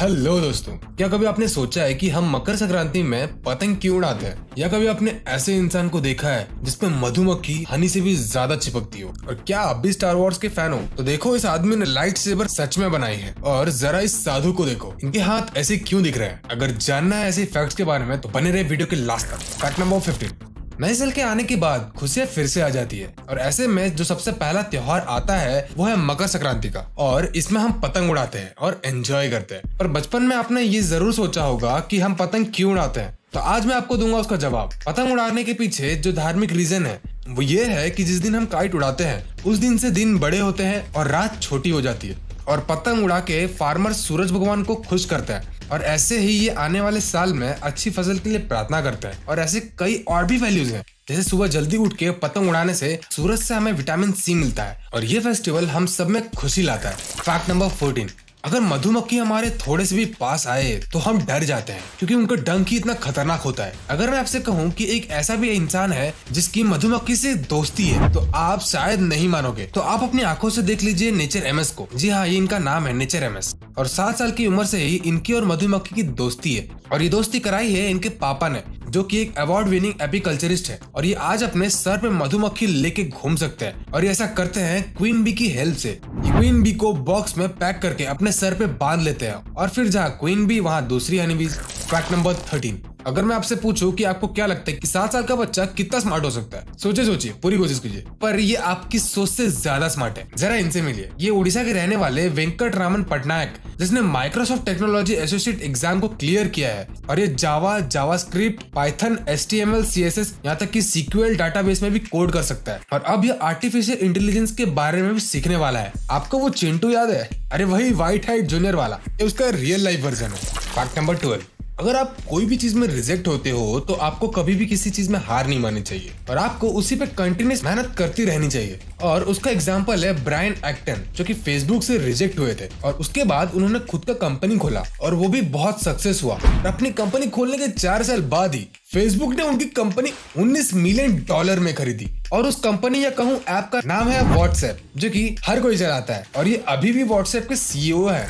hello दोस्तों क्या कभी आपने सोचा है कि हम मकर संक्रांति में पतंग क्यों उड़ाते हैं या कभी आपने ऐसे इंसान को देखा है जिसपे मधुमक्खी हनी से भी ज्यादा चिपकती हो और क्या आप भी स्टार वॉर्स के फैन हो तो देखो इस आदमी ने लाइट सेबर सच में बनाई है और जरा इस साधु को देखो इनके हाथ ऐसे क्यों दिख रहे हैं अगर जानना है ऐसे फैक्ट के बारे में तो बने रहे वीडियो के लास्ट तक फैक्ट नंबर फिफ्टीन नए साल के आने के बाद खुशियाँ फिर से आ जाती है और ऐसे में जो सबसे पहला त्योहार आता है वो है मकर संक्रांति का और इसमें हम पतंग उड़ाते हैं और एंजॉय करते हैं और बचपन में आपने ये जरूर सोचा होगा कि हम पतंग क्यों उड़ाते हैं तो आज मैं आपको दूंगा उसका जवाब पतंग उड़ाने के पीछे जो धार्मिक रीजन है वो ये है कि जिस दिन हम काइट उड़ाते हैं उस दिन से दिन बड़े होते हैं और रात छोटी हो जाती है और पतंग उड़ा के फार्मर सूरज भगवान को खुश करता है और ऐसे ही ये आने वाले साल में अच्छी फसल के लिए प्रार्थना करते हैं और ऐसे कई और भी वैल्यूज हैं जैसे सुबह जल्दी उठ के पतंग उड़ाने से सूरज से हमें विटामिन सी मिलता है और ये फेस्टिवल हम सब में खुशी लाता है फैक्ट नंबर फोर्टीन अगर मधुमक्खी हमारे थोड़े से भी पास आए तो हम डर जाते हैं क्योंकि उनका डंक ही इतना खतरनाक होता है अगर मैं आपसे कहूँ कि एक ऐसा भी इंसान है जिसकी मधुमक्खी से दोस्ती है तो आप शायद नहीं मानोगे तो आप अपनी आंखों से देख लीजिए नेचर एम को जी हाँ ये इनका नाम है नेचर एम और सात साल की उम्र से ही इनकी और मधुमक्खी की दोस्ती है और ये दोस्ती कराई है इनके पापा ने जो कि एक अवार्ड विनिंग एपिकल्चरिस्ट है और ये आज अपने सर पे मधुमक्खी लेके घूम सकते हैं और ये ऐसा करते हैं क्वीन बी की हेल्प से क्वीन बी को बॉक्स में पैक करके अपने सर पे बांध लेते हैं और फिर जहाँ क्वीन बी वहाँ दूसरी हनीबीज फैक्ट नंबर थर्टीन अगर मैं आपसे पूछूं कि आपको क्या लगता है कि सात साल का बच्चा कितना स्मार्ट हो सकता है सोचे सोचिए पूरी कोशिश कीजिए पर ये आपकी सोच से ज्यादा स्मार्ट है जरा इनसे मिलिए ये उड़ीसा के रहने वाले वेंकट रामन पटनायक जिसने माइक्रोसॉफ्ट टेक्नोलॉजी एसोसिएट एग्जाम को क्लियर किया है और ये Java JavaScript Python S T M L C S S यहाँ तक कि डाटा बेस में भी कोड कर सकता है और अब ये आर्टिफिशियल इंटेलिजेंस के बारे में भी सीखने वाला है आपको वो चिंटू याद है अरे वही व्हाइट हाइट जूनियर वाला ये उसका रियल लाइफ वर्जन है फैक्ट नंबर ट्वेल्व अगर आप कोई भी चीज में रिजेक्ट होते हो तो आपको कभी भी किसी चीज में हार नहीं माननी चाहिए और आपको उसी पे कंटिन्यूस मेहनत करती रहनी चाहिए और उसका एग्जाम्पल है ब्रायन एक्टन जो कि फेसबुक से रिजेक्ट हुए थे और उसके बाद उन्होंने खुद का कंपनी खोला और वो भी बहुत सक्सेस हुआ और अपनी कंपनी खोलने के चार साल बाद ही फेसबुक ने उनकी कंपनी 19 मिलियन डॉलर में खरीदी और उस कंपनी या कहूँ ऐप का नाम है व्हाट्सएप जो कि हर कोई चलाता है और ये अभी भी व्हाट्सएप के सीईओ e है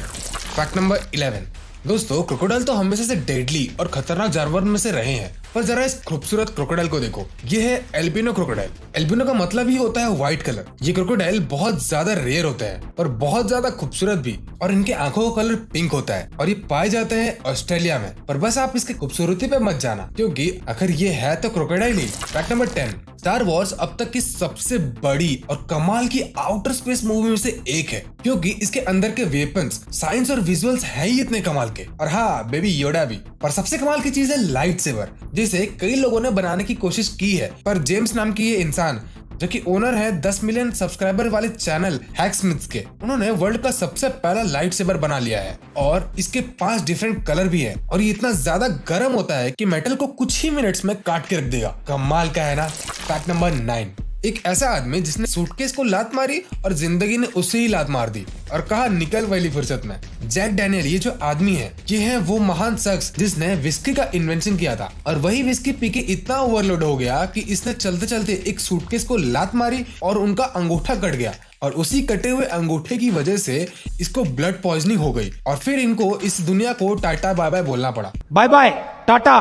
फैक्ट नंबर इलेवन दोस्तों क्रोकोडाइल तो हमेशा से डेडली और खतरनाक जानवर में से रहे हैं पर जरा इस खूबसूरत क्रोकोडाइल को देखो ये है एल्बिनो क्रोकोडाइल एल्बिनो का मतलब ही होता है व्हाइट कलर ये क्रोकोडाइल बहुत ज्यादा रेयर होता है और बहुत ज्यादा खूबसूरत भी और इनके आंखों का कलर पिंक होता है और ये पाए जाते हैं ऑस्ट्रेलिया में पर बस आप इसकी खूबसूरती पे मत जाना क्योंकि अगर ये है तो क्रोकोडाइल ही fact number ten Star Wars अब तक की सबसे बड़ी और कमाल की आउटर स्पेस मूवी में से एक है क्योंकि इसके अंदर के वेपन साइंस और विजुअल्स है ही इतने कमाल के और हाँ बेबी योडा भी पर सबसे कमाल की चीज है लाइट सेवर जिसे कई लोगों ने बनाने की कोशिश की है पर जेम्स नाम की ये इंसान जो कि ओनर है 10 मिलियन सब्सक्राइबर वाले चैनल हैक्समिथ्स के उन्होंने वर्ल्ड का सबसे पहला लाइट सेबर बना लिया है और इसके पांच डिफरेंट कलर भी है और ये इतना ज्यादा गर्म होता है कि मेटल को कुछ ही मिनट्स में काट के रख देगा कमाल का है ना फैक्ट नंबर नाइन एक ऐसा आदमी जिसने सूटकेस को लात मारी और जिंदगी ने उसे ही लात मार दी और कहा निकल वाली फुर्सत में जैक डैनियल ये जो आदमी है ये है वो महान शख्स जिसने विस्की का इन्वेंशन किया था और वही विस्की पी के इतना ओवरलोड हो गया कि इसने चलते चलते एक सूटकेस को लात मारी और उनका अंगूठा कट गया और उसी कटे हुए अंगूठे की वजह से इसको ब्लड पॉइजनिंग हो गई और फिर इनको इस दुनिया को टाटा बाय बाय बोलना पड़ा bye bye tata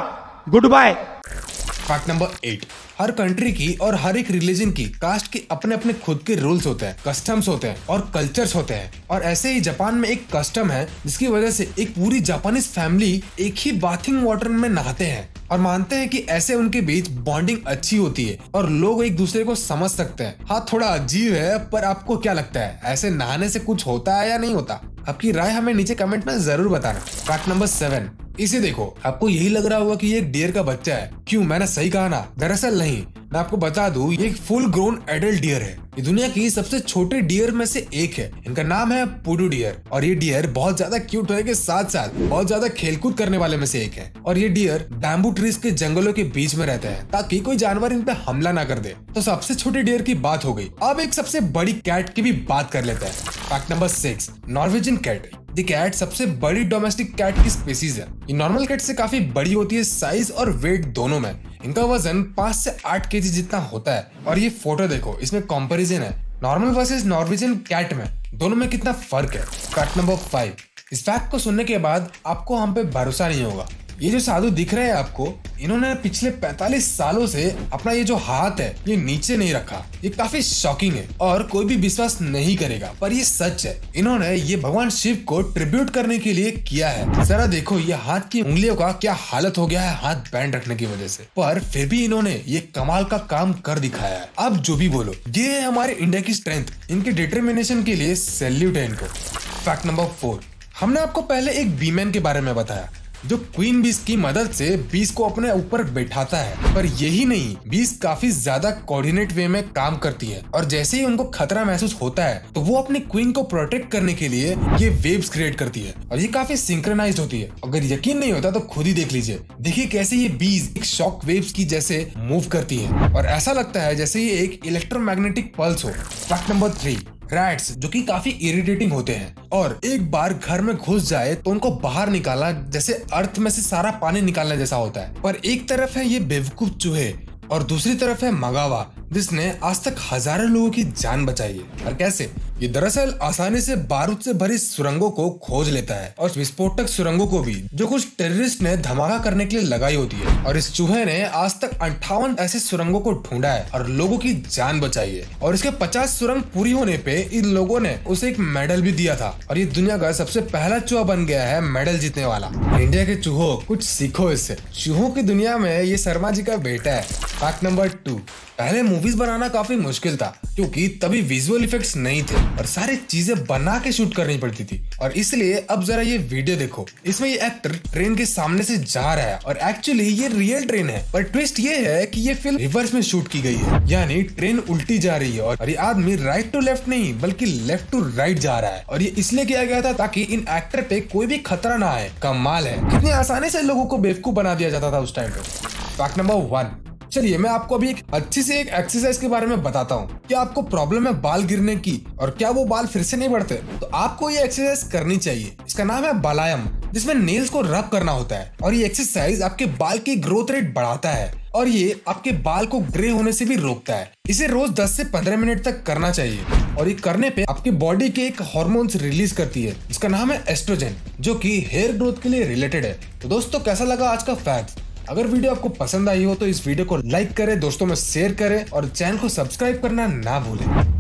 good bye fact number eight हर कंट्री की और हर एक रिलीजन की कास्ट के अपने अपने खुद के रूल्स होते हैं कस्टम्स होते हैं और कल्चर्स होते हैं और ऐसे ही जापान में एक कस्टम है जिसकी वजह से एक पूरी जापानीज फैमिली एक ही बाथिंग वाटर में नहाते हैं और मानते हैं कि ऐसे उनके बीच बॉन्डिंग अच्छी होती है और लोग एक दूसरे को समझ सकते हैं हाँ थोड़ा अजीब है पर आपको क्या लगता है ऐसे नहाने से कुछ होता है या नहीं होता आपकी राय हमें नीचे कमेंट में जरूर बताना फैक्ट नंबर सेवन इसे देखो आपको यही लग रहा होगा कि ये एक डियर का बच्चा है क्यों मैंने सही कहा ना दरअसल नहीं मैं आपको बता दूं ये एक फुल ग्रोन एडल्ट डियर है ये दुनिया की सबसे छोटे डियर में से एक है इनका नाम है पुडू डियर और ये डियर बहुत ज्यादा क्यूट होने के साथ साथ बहुत ज्यादा खेलकूद करने वाले में से एक है और ये डियर बैम्बू ट्रीज के जंगलों के बीच में रहते हैं ताकि कोई जानवर इन पे हमला ना कर दे तो सबसे छोटे डियर की बात हो गई अब एक सबसे बड़ी कैट की भी बात कर लेते हैं fact number six Norwegian cat the cat सबसे बड़ी डोमेस्टिक कैट की स्पेसीज है ये नॉर्मल कैट से काफी बड़ी होती है साइज और वेट दोनों में इनका वजन पाँच से आठ के जितना होता है और ये फोटो देखो इसमें कॉम्पेरिजन है नॉर्मल वर्सेज नॉर्वेजियन कैट में दोनों में कितना फर्क है कैट नंबर फाइव इस फैक्ट को सुनने के बाद आपको हम पे भरोसा नहीं होगा ये जो साधु दिख रहे हैं आपको इन्होंने पिछले 45 सालों से अपना ये जो हाथ है ये नीचे नहीं रखा ये काफी शॉकिंग है और कोई भी विश्वास नहीं करेगा पर ये सच है इन्होंने ये भगवान शिव को ट्रिब्यूट करने के लिए किया है जरा देखो ये हाथ की उंगलियों का क्या हालत हो गया है हाथ बैंड रखने की वजह से पर फिर भी इन्होंने ये कमाल का काम कर दिखाया है आप जो भी बोलो ये है हमारे इंडिया की स्ट्रेंथ इनके डिटर्मिनेशन के लिए सैल्यूट है इनको फैक्ट नंबर फोर हमने आपको पहले एक बीमैन के बारे में बताया जो क्वीन बीस की मदद से बीस को अपने ऊपर बैठाता है पर यही नहीं बीस काफी ज्यादा कोऑर्डिनेट वे में काम करती है और जैसे ही उनको खतरा महसूस होता है तो वो अपनी क्वीन को प्रोटेक्ट करने के लिए ये वेव्स क्रिएट करती है और ये काफी सिंक्रनाइज होती है अगर यकीन नहीं होता तो खुद ही देख लीजिए देखिए कैसे ये बीज एक शॉक वेव्स की जैसे मूव करती है और ऐसा लगता है जैसे ये एक इलेक्ट्रोमैग्नेटिक पल्स हो फैक्ट नंबर थ्री रैट्स जो कि काफी इरिटेटिंग होते हैं और एक बार घर में घुस जाए तो उनको बाहर निकालना जैसे अर्थ में से सारा पानी निकालने जैसा होता है पर एक तरफ है ये बेवकूफ चूहे और दूसरी तरफ है मगावा जिसने आज तक हजारों लोगों की जान बचाई है और कैसे ये दरअसल आसानी से बारूद से भरी सुरंगों को खोज लेता है और विस्फोटक सुरंगों को भी जो कुछ टेररिस्ट ने धमाका करने के लिए लगाई होती है और इस चूहे ने आज तक अंठावन ऐसे सुरंगों को ढूंढा है और लोगों की जान बचाई है और इसके पचास सुरंग पूरी होने पे इन लोगों ने उसे एक मेडल भी दिया था और ये दुनिया का सबसे पहला चूहा बन गया है मेडल जीतने वाला इंडिया के चूहो कुछ सीखो इससे चूहों की दुनिया में ये शर्मा जी का बेटा है फैक्ट नंबर टू पहले मूवीज बनाना काफी मुश्किल था क्योंकि तभी विजुअल इफेक्ट्स नहीं थे और सारी चीजें बना के शूट करनी पड़ती थी और इसलिए अब जरा ये वीडियो देखो इसमें ये एक्टर ट्रेन के सामने से जा रहा है और एक्चुअली ये रियल ट्रेन है पर ट्विस्ट ये है कि ये फिल्म रिवर्स में शूट की गई है यानी ट्रेन उल्टी जा रही है और ये आदमी राइट टू लेफ्ट नहीं बल्कि लेफ्ट टू राइट जा रहा है और ये इसलिए किया गया था ताकि इन एक्टर पे कोई भी खतरा ना आए कमाल है कितनी आसानी से लोगों को बेवकूफ बना दिया जाता था उस टाइम पे फैक्ट नंबर वन चलिए मैं आपको अभी एक अच्छी से एक एक्सरसाइज के बारे में बताता हूँ क्या आपको प्रॉब्लम है बाल गिरने की और क्या वो बाल फिर से नहीं बढ़ते तो आपको ये एक्सरसाइज करनी चाहिए इसका नाम है बालायम जिसमें नेल्स को रब करना होता है और ये एक्सरसाइज आपके बाल की ग्रोथ रेट बढ़ाता है और ये आपके बाल को ग्रे होने से भी रोकता है इसे रोज 10 से 15 मिनट तक करना चाहिए और ये करने पे आपकी बॉडी के एक हॉर्मोन्स रिलीज करती है जिसका नाम है एस्ट्रोजन जो कि हेयर ग्रोथ के लिए रिलेटेड है तो दोस्तों कैसा लगा आज का फैक्ट अगर वीडियो आपको पसंद आई हो तो इस वीडियो को लाइक करें दोस्तों में शेयर करें और चैनल को सब्सक्राइब करना ना भूलें